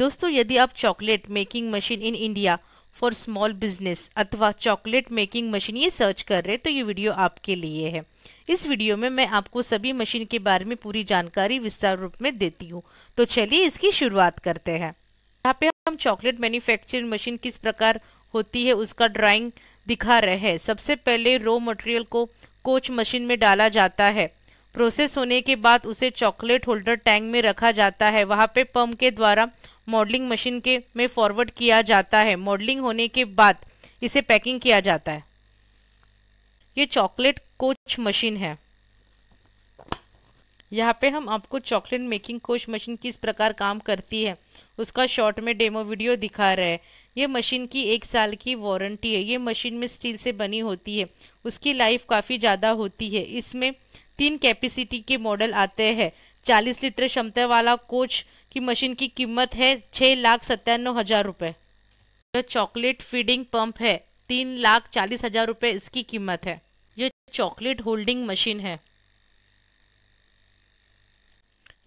दोस्तों यदि आप chocolate making machine in India for small business अथवा चॉकलेट मेकिंग मशीन ये सर्च कर रहे हैं तो ये वीडियो आपके लिए है इस वीडियो में मैं आपको सभी मशीन के बारे में पूरी जानकारी विस्तार रूप में देती हूँ तो चलिए इसकी शुरुआत करते हैं यहाँ पे हम चॉकलेट मैन्युफैक्चरिंग मशीन किस प्रकार होती है उसका ड्राइंग दिखा रहे हैं सबसे पहले रो मटेरियल को कोच मशीन में डाला जाता है प्रोसेस होने के बाद उसे चॉकलेट होल्डर टैंक में रखा जाता है वहाँ पे पम्प के द्वारा मॉडलिंग मशीन के में फॉरवर्ड किया जाता है मॉडलिंग होने के बाद इसे पैकिंग किया जाता है ये चॉकलेट कोच मशीन है यहाँ पे हम आपको चॉकलेट मेकिंग कोच मशीन किस प्रकार काम करती है उसका शॉर्ट में डेमो वीडियो दिखा रहे हैं ये मशीन की एक साल की वारंटी है ये मशीन में स्टील से बनी होती है उसकी लाइफ काफ़ी ज़्यादा होती है इसमें तीन कैपेसिटी के मॉडल आते हैं चालीस लीटर क्षमता वाला कोच की मशीन की कीमत है छह लाख सत्तानवे हज़ार रुपए जो चॉकलेट फीडिंग पंप है तीन लाख चालीस हज़ार रुपए इसकी कीमत है यह चॉकलेट होल्डिंग मशीन है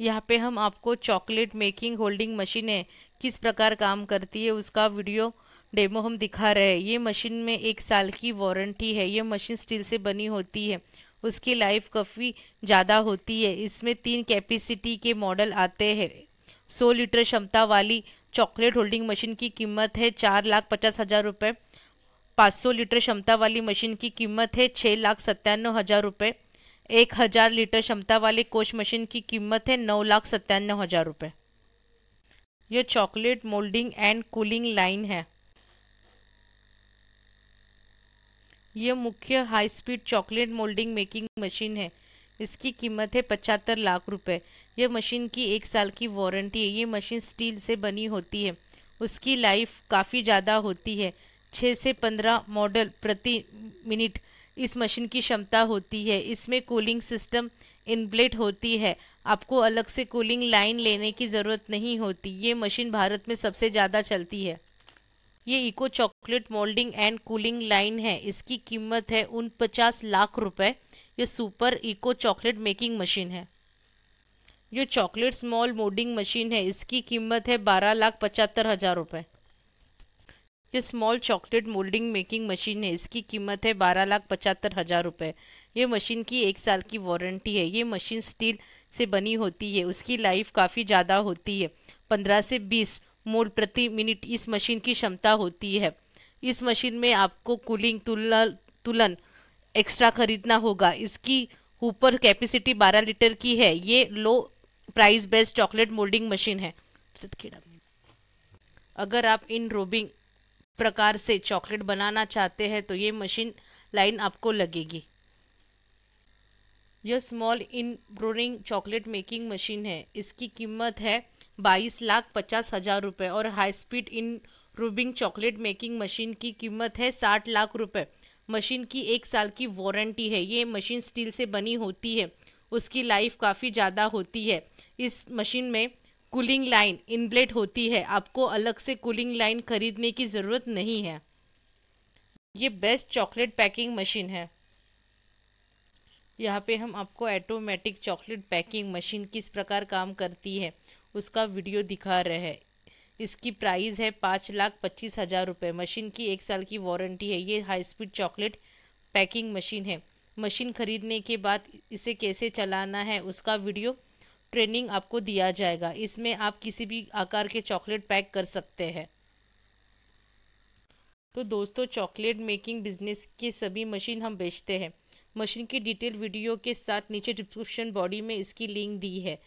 यहाँ पे हम आपको चॉकलेट मेकिंग होल्डिंग मशीन है किस प्रकार काम करती है उसका वीडियो डेमो हम दिखा रहे हैं ये मशीन में एक साल की वारंटी है ये मशीन स्टील से बनी होती है उसकी लाइफ काफ़ी ज़्यादा होती है इसमें तीन कैपेसिटी के मॉडल आते हैं सौ लीटर क्षमता वाली चॉकलेट होल्डिंग मशीन की कीमत है चार लाख पचास हज़ार रुपये पाँच सौ लीटर क्षमता वाली मशीन की कीमत है छः लाख सत्तानवे हज़ार रुपये एक हज़ार लीटर क्षमता वाली कोच मशीन की कीमत है नौ लाख सत्तानवे हज़ार रुपये यह chocolate moulding and cooling line है यह मुख्य high speed chocolate moulding making machine है इसकी कीमत है पचहत्तर लाख रुपए यह मशीन की एक साल की वारंटी है ये मशीन स्टील से बनी होती है उसकी लाइफ काफ़ी ज़्यादा होती है छः से पंद्रह मॉडल प्रति मिनट इस मशीन की क्षमता होती है इसमें कूलिंग सिस्टम इनब्लेट होती है आपको अलग से कूलिंग लाइन लेने की ज़रूरत नहीं होती ये मशीन भारत में सबसे ज़्यादा चलती है ये eco chocolate moulding and cooling line है इसकी कीमत है उन पचास लाख रुपए ये super eco chocolate making machine है जो चॉकलेट स्मॉल मोल्डिंग मशीन है इसकी कीमत है बारह लाख पचहत्तर हज़ार रुपए ये small chocolate moulding making machine है इसकी कीमत है बारह लाख पचहत्तर हज़ार रुपए ये मशीन की एक साल की वारंटी है ये मशीन स्टील से बनी होती है उसकी लाइफ काफ़ी ज़्यादा होती है पंद्रह से बीस मोल प्रति मिनट इस मशीन की क्षमता होती है इस मशीन में आपको कूलिंग तुलन एक्स्ट्रा खरीदना होगा इसकी ऊपर कैपेसिटी 12 लीटर की है ये low price best chocolate moulding machine है अगर आप इन रोबिंग प्रकार से चॉकलेट बनाना चाहते हैं तो ये मशीन लाइन आपको लगेगी यह small enrobing chocolate making machine है इसकी कीमत है बाईस लाख पचास हज़ार रुपये और high speed enrobing chocolate making machine की कीमत है साठ लाख रुपये मशीन की एक साल की वारंटी है ये मशीन स्टील से बनी होती है उसकी लाइफ काफ़ी ज़्यादा होती है इस मशीन में कूलिंग लाइन इनब्लेट होती है आपको अलग से कूलिंग लाइन खरीदने की ज़रूरत नहीं है ये बेस्ट चॉकलेट पैकिंग मशीन है यहाँ पे हम आपको ऑटोमेटिक चॉकलेट पैकिंग मशीन किस प्रकार काम करती है उसका वीडियो दिखा रहे हैं इसकी प्राइस है पाँच लाख पच्चीस हज़ार रुपये मशीन की एक साल की वारंटी है ये high speed chocolate packing machine है मशीन खरीदने के बाद इसे कैसे चलाना है उसका वीडियो ट्रेनिंग आपको दिया जाएगा इसमें आप किसी भी आकार के चॉकलेट पैक कर सकते हैं तो दोस्तों चॉकलेट मेकिंग बिजनेस के सभी मशीन हम बेचते हैं मशीन की डिटेल वीडियो के साथ नीचे डिस्क्रिप्शन बॉडी में इसकी लिंक दी है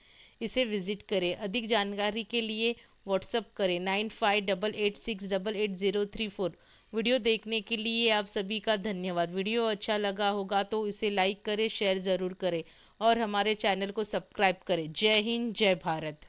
इसे विजिट करें अधिक जानकारी के लिए व्हाट्सअप करें nine five double eight six double eight zero three four video देखने के लिए आप सभी का धन्यवाद वीडियो अच्छा लगा होगा तो इसे लाइक करें शेयर ज़रूर करें और हमारे चैनल को सब्सक्राइब करें जय हिंद जय भारत